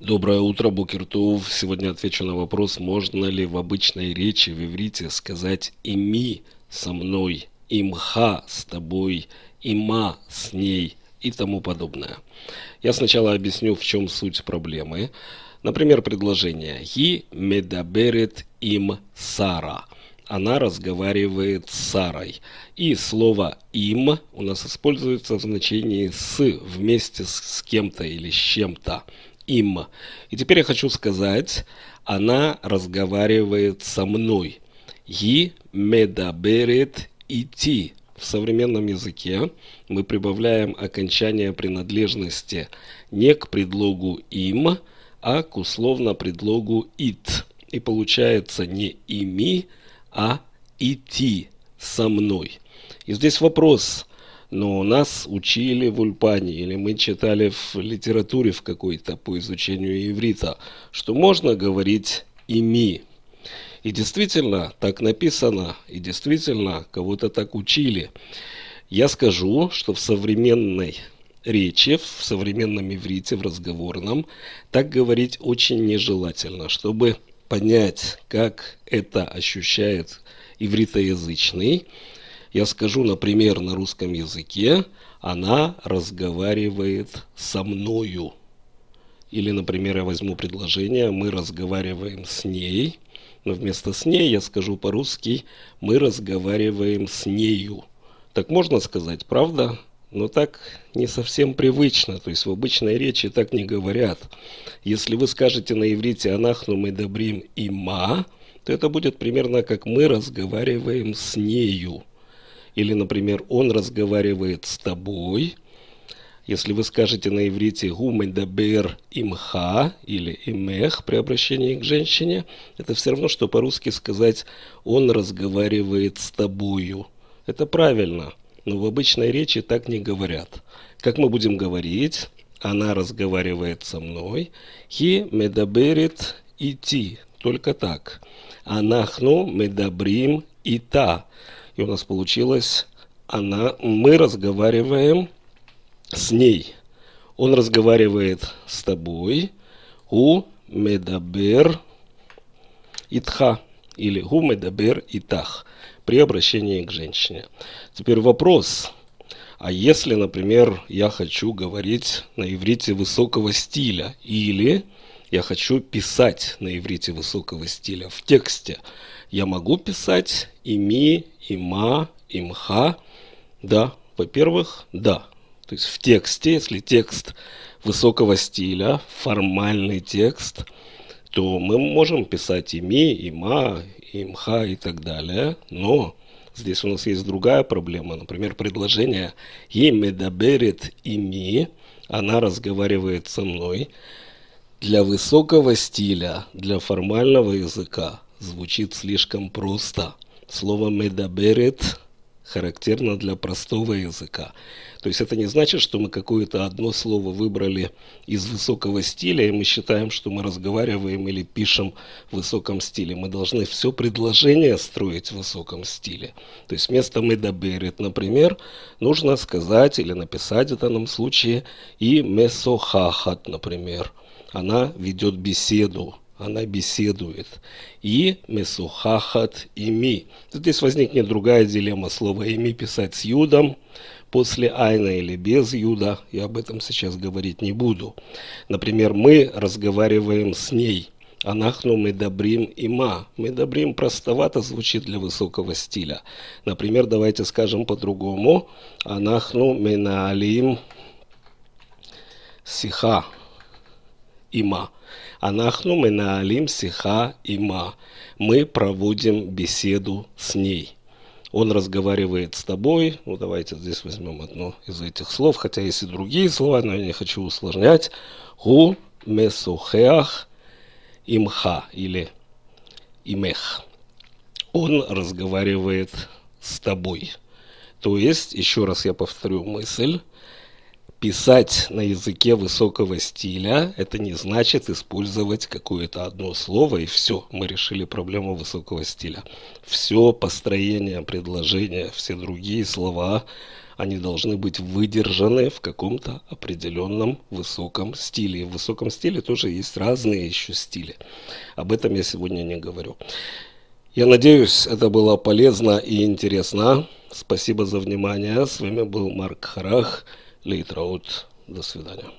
Доброе утро, Букертов. Сегодня отвечу на вопрос, можно ли в обычной речи в иврите сказать «ими» со мной, «имха» с тобой, «има» с ней и тому подобное. Я сначала объясню, в чем суть проблемы. Например, предложение «Хи медаберет им Сара». Она разговаривает с Сарой. И слово «им» у нас используется в значении «с» вместе с кем-то или с чем-то им. И теперь я хочу сказать, она разговаривает со мной. И медаберет идти. В современном языке мы прибавляем окончание принадлежности не к предлогу им, а к условно предлогу it. И получается не ими, а идти со мной. И здесь вопрос, но нас учили в Ульпане или мы читали в литературе в какой-то по изучению иврита, что можно говорить «ими». И действительно, так написано, и действительно, кого-то так учили. Я скажу, что в современной речи, в современном иврите, в разговорном, так говорить очень нежелательно, чтобы понять, как это ощущает ивритоязычный, я скажу, например, на русском языке, она разговаривает со мною. Или, например, я возьму предложение, мы разговариваем с ней, но вместо с ней я скажу по-русски, мы разговариваем с нею. Так можно сказать, правда? Но так не совсем привычно, то есть в обычной речи так не говорят. Если вы скажете на иврите «анахну мы добрим има», то это будет примерно как «мы разговариваем с нею». Или, например, он разговаривает с тобой. Если вы скажете на иврите «гумедабер имха» или «имех» при обращении к женщине, это все равно, что по-русски сказать «он разговаривает с тобою». Это правильно, но в обычной речи так не говорят. Как мы будем говорить? Она разговаривает со мной. «Хи медаберит идти». Только так. «Анахну медабрим ита». И у нас получилось, она, мы разговариваем с ней. Он разговаривает с тобой. У медабер итха или у медабер итах при обращении к женщине. Теперь вопрос. А если, например, я хочу говорить на иврите высокого стиля или я хочу писать на иврите высокого стиля в тексте. Я могу писать ими, има, имха, Да, во-первых, да. То есть в тексте, если текст высокого стиля, формальный текст, то мы можем писать ими, има, имха и так далее. Но здесь у нас есть другая проблема. Например, предложение «Емедаберет ими» «Она разговаривает со мной». Для высокого стиля, для формального языка звучит слишком просто. Слово «медаберет» характерно для простого языка. То есть это не значит, что мы какое-то одно слово выбрали из высокого стиля, и мы считаем, что мы разговариваем или пишем в высоком стиле. Мы должны все предложение строить в высоком стиле. То есть вместо «медаберет», например, нужно сказать или написать в данном случае и «месохахат», например – она ведет беседу, она беседует. И месухахат ими. Здесь возникнет другая дилемма. слова ими писать с юдом после айна или без юда. Я об этом сейчас говорить не буду. Например, мы разговариваем с ней. Анахну мы добрим има. Мы добрим простовато звучит для высокого стиля. Например, давайте скажем по-другому. Анахну мы наалим сиха има. Анахну менаалим сиха има. Мы проводим беседу с ней. Он разговаривает с тобой. Ну, давайте здесь возьмем одно из этих слов, хотя есть и другие слова, но я не хочу усложнять. Ху месухеах имха или имех. Он разговаривает с тобой. То есть, еще раз я повторю мысль, писать на языке высокого стиля, это не значит использовать какое-то одно слово, и все, мы решили проблему высокого стиля. Все построение предложения, все другие слова, они должны быть выдержаны в каком-то определенном высоком стиле. И в высоком стиле тоже есть разные еще стили. Об этом я сегодня не говорю. Я надеюсь, это было полезно и интересно. Спасибо за внимание. С вами был Марк Харах. Лейт Роуд. До свидания.